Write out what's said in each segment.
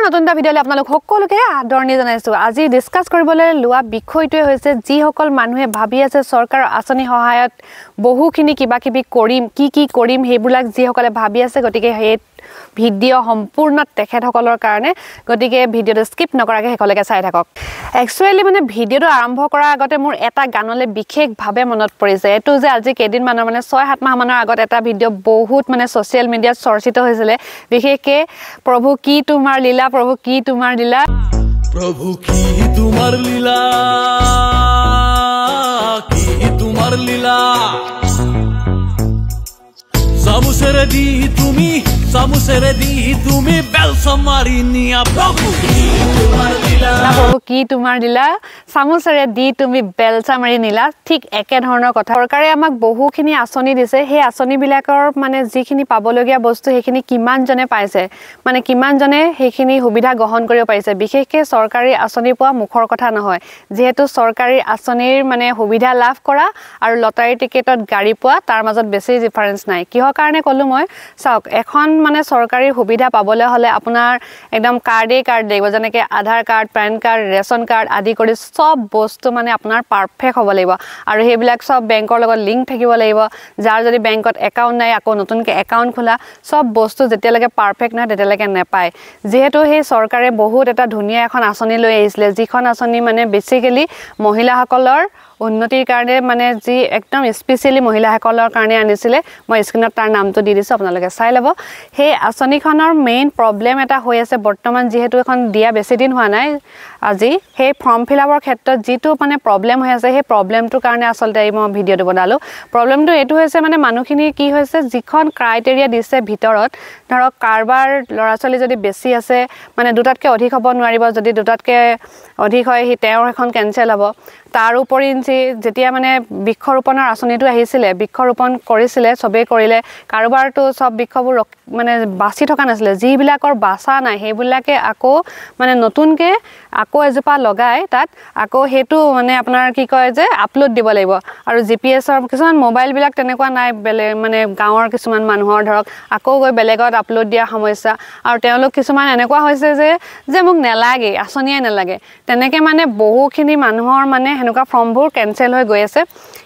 আমাৰ নতুন এটা ভিডিঅ'লৈ আপোনালোক সকলোকে আদৰণি জনাইছোঁ আজি ডিছকাছ কৰিবলৈ লোৱা বিষয়টোৱে হৈছে যিসকল মানুহে ভাবি আছে চৰকাৰৰ আঁচনি সহায়ত বহুখিনি কিবা কিবি কৰিম কি কি কৰিম সেইবিলাক যিসকলে ভাবি আছে গতিকে সেই ভিডিঅ' সম্পূৰ্ণ তেখেতসকলৰ কাৰণে গতিকে ভিডিঅ'টো স্কিপ নকৰাকৈ সেইখনলৈকে চাই থাকক একচুৱেলি মানে ভিডিঅ'টো আৰম্ভ কৰাৰ আগতে মোৰ এটা গানলৈ বিশেষভাৱে মনত পৰিছে এইটো যে আজি কেইদিনমানৰ মানে ছয় সাত মাহমানৰ আগত এটা ভিডিঅ' বহুত মানে ছ'চিয়েল মিডিয়াত চৰ্চিত হৈছিলে বিশেষকৈ প্ৰভু কি তোমাৰ লীলা প্রভু কি তোমার লীলা প্রভু কি তোমার লীলা কি তোমার লীলা সামু সেরে দি তুমি সামু সেরে দি তুমি বেলসা মারি নিয়া প্রভু কি তোমার লীলা কি তোমাৰ দিলা চামুচেৰে দি তুমি বেলচা মাৰি নিলা ঠিক একেধৰণৰ কথা চৰকাৰে আমাক বহুখিনি আঁচনি দিছে সেই আঁচনিবিলাকৰ মানে যিখিনি পাবলগীয়া বস্তু সেইখিনি কিমানজনে পাইছে মানে কিমানজনে সেইখিনি সুবিধা গ্ৰহণ কৰিব পাৰিছে বিশেষকৈ চৰকাৰী আঁচনি পোৱা মুখৰ কথা নহয় যিহেতু চৰকাৰী আঁচনিৰ মানে সুবিধা লাভ কৰা আৰু লটাৰী টিকেটত গাড়ী পোৱা তাৰ মাজত বেছি ডিফাৰেঞ্চ নাই কিহৰ কাৰণে ক'লোঁ মই চাওক এখন মানে চৰকাৰী সুবিধা পাবলৈ হ'লে আপোনাৰ একদম কাৰ্ডেই কাৰ্ড লাগিব যেনেকৈ Aadhaar card PAN card ration card আদি কৰি চব বস্তু মানে আপোনাৰ পাৰফেক্ট হ'ব লাগিব আৰু সেইবিলাক চব বেংকৰ লগত লিংক থাকিব লাগিব যাৰ যদি বেংকত একাউণ্ট নাই আকৌ নতুনকৈ একাউণ্ট খোলা চব বস্তু যেতিয়ালৈকে পাৰফেক্ট নহয় তেতিয়ালৈকে নাপায় যিহেতু সেই চৰকাৰে বহুত এটা ধুনীয়া এখন আঁচনি লৈ আহিছিলে যিখন আঁচনি মানে বেছিকেলি মহিলাসকলৰ উন্নতিৰ কাৰণে মানে যি একদম স্পেচিয়েলি মহিলাসকলৰ কাৰণে আনিছিলে মই স্ক্ৰীণত তাৰ নামটো দি দিছোঁ আপোনালোকে চাই ল'ব সেই আঁচনিখনৰ মেইন প্ৰব্লেম এটা হৈ আছে বৰ্তমান যিহেতু এখন দিয়া বেছিদিন হোৱা নাই আজি সেই ফৰ্ম ফিলাপৰ ক্ষেত্ৰত যিটো মানে প্ৰব্লেম হৈ আছে সেই প্ৰব্লেমটোৰ কাৰণে আচলতে মই ভিডিঅ'টো বনালোঁ প্ৰব্লেমটো এইটো হৈছে মানে মানুহখিনি কি হৈছে যিখন ক্ৰাইটেৰিয়া দিছে ভিতৰত ধৰক কাৰোবাৰ ল'ৰা ছোৱালী যদি বেছি আছে মানে দুটাতকৈ অধিক হ'ব নোৱাৰিব যদি দুটাতকৈ অধিক হয় সি তেওঁৰ সেইখন কেঞ্চেল হ'ব তাৰ তাৰোপৰি যেতিয়া মানে বৃক্ষৰোপণৰ আঁচনিটো আহিছিলে বৃক্ষৰোপণ কৰিছিলে চবেই কৰিলে কাৰোবাৰতো চব বৃক্ষবোৰ ৰখি মানে বাচি থকা নাছিলে যিবিলাকৰ বাচা নাই সেইবিলাকে আকৌ মানে নতুনকৈ আকৌ এজোপা লগাই তাত আকৌ সেইটো মানে আপোনাৰ কি কয় যে আপলোড দিব লাগিব আৰু জি পি এছৰ কিছুমান মোবাইলবিলাক তেনেকুৱা নাই বেলেগ মানে গাঁৱৰ কিছুমান মানুহৰ ধৰক আকৌ গৈ বেলেগত আপলোড দিয়া সমস্যা আৰু তেওঁলোক কিছুমান এনেকুৱা হৈছে যে যে মোক নেলাগেই আঁচনিয়ে নেলাগে তেনেকৈ মানে বহুখিনি মানুহৰ মানে সেনেকুৱা ফৰ্মবোৰ কেঞ্চেল হৈ গৈ আছে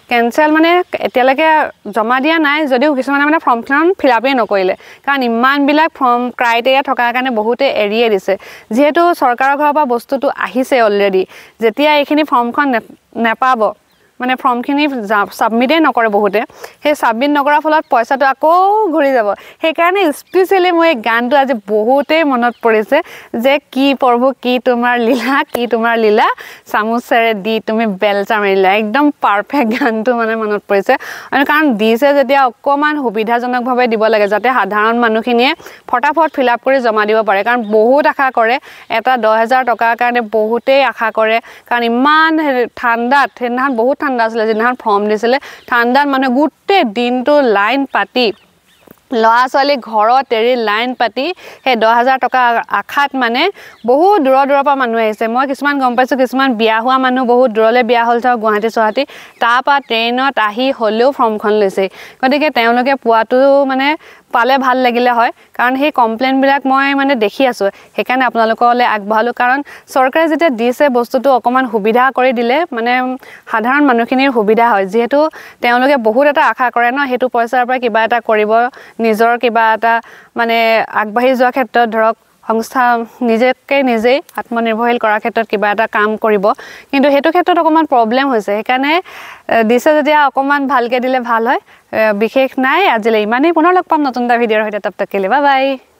কেঞ্চেল মানে এতিয়ালৈকে জমা দিয়া নাই যদিও কিছুমানে মানে ফৰ্মখন ফিল আপেই নকৰিলে কাৰণ ইমানবিলাক ফৰ্ম ক্ৰাইটেৰিয়া থকাৰ কাৰণে বহুতে এৰিয়ে দিছে যিহেতু চৰকাৰৰ ঘৰৰ পৰা বস্তুটো আহিছে অলৰেডি যেতিয়া এইখিনি ফৰ্মখন নেপাব মানে ফৰ্মখিনি ছাবমিটেই নকৰে বহুতে সেই ছাবমিট নকৰাৰ ফলত পইচাটো আকৌ ঘূৰি যাব সেইকাৰণে স্পেচিয়েলি মই এই গানটো আজি বহুতেই মনত পৰিছে যে কি প্ৰভু কি তোমাৰ লীলা কি তোমাৰ লীলা চামুচেৰে দি তুমি বেল বেলচা লীলা একদম পাৰফেক্ট গানটো মানে মনত পৰিছে কাৰণ দিছে যেতিয়া অকণমান সুবিধাজনকভাৱে দিব লাগে যাতে সাধাৰণ মানুহখিনিয়ে ফটাফট ফিল আপ কৰি জমা দিব পাৰে কাৰণ বহুত আশা কৰে এটা দহ হেজাৰ টকাৰ কাৰণে বহুতেই আশা কৰে কাৰণ ইমান ঠাণ্ডাত সেইদিনাখন বহুত ঠাণ্ডা আছিলে যিদিনাখন ফৰ্ম দিছিলে ঠাণ্ডাত মানুহে গোটেই দিনটো লাইন পাতি ল'ৰা ছোৱালী ঘৰত এৰি লাইন পাতি সেই দহ হাজাৰ টকা আশাত মানে বহুত দূৰৰ দূৰৰ পৰা মানুহ আহিছে মই কিছুমান গম পাইছোঁ কিছুমান বিয়া হোৱা মানুহ বহুত দূৰলৈ বিয়া হ'ল চাওক গুৱাহাটী চুৱাহাটী তাৰপৰা ট্ৰেইনত আহি হ'লেও ফৰ্মখন লৈছে গতিকে তেওঁলোকে পোৱাটো মানে পালে ভাল লাগিলে হয় কাৰণ সেই কমপ্লেইনবিলাক মই মানে দেখি আছোঁ সেইকাৰণে আপোনালোকলৈ আগবঢ়ালোঁ কাৰণ চৰকাৰে যেতিয়া দিছে বস্তুটো অকণমান সুবিধা কৰি দিলে মানে সাধাৰণ মানুহখিনিৰ সুবিধা হয় যিহেতু তেওঁলোকে বহুত এটা আশা কৰে ন সেইটো পইচাৰ পৰা কিবা এটা কৰিব নিজৰ কিবা এটা মানে আগবাঢ়ি যোৱাৰ ক্ষেত্ৰত ধৰক সংস্থা নিজকে নিজেই আত্মনিৰ্ভৰশীল কৰাৰ ক্ষেত্ৰত কিবা এটা কাম কৰিব কিন্তু সেইটো ক্ষেত্ৰত অকণমান প্ৰব্লেম হৈছে সেইকাৰণে দিছে যেতিয়া অকণমান ভালকৈ দিলে ভাল হয় বিশেষ নাই আজিলৈ ইমানেই পুনৰ লগ পাম নতুন এটা ভিডিঅ'ৰ সৈতে তপ থাকিলে বাই বাই